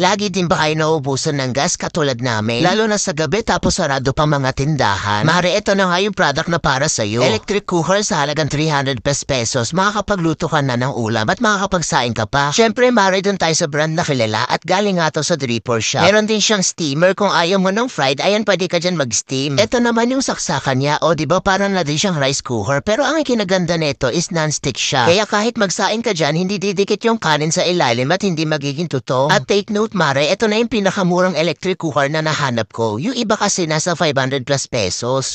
Lagi din ba kayo naubusan ng gas katulad namin? Lalo na sa gabi tapos sarado pa mga tindahan. Mare, ito na nga yung product na para sa iyo. Electric cooker sa halagang 300 pesos. Makakapagluto ka na ng ulam at makakapagsain ka pa. Siyempre, mare, dun tayo sa brand na kilala at galing nga to sa Dripper Shop. Meron din siyang steamer. Kung ayaw mo ng fried, ayan pwede ka dyan mag-steam. Ito naman yung saksakan niya. O, di ba parang na din siyang rice cooker. Pero ang ikinaganda nito is non-stick siya. Kaya kahit magsain ka dyan, hindi didikit yung kanin sa ilalim at hindi magiging tuto. At take note Salute mare, ito na yung pinakamurang electric cooker na nahanap ko. Yung iba kasi nasa 500 plus pesos.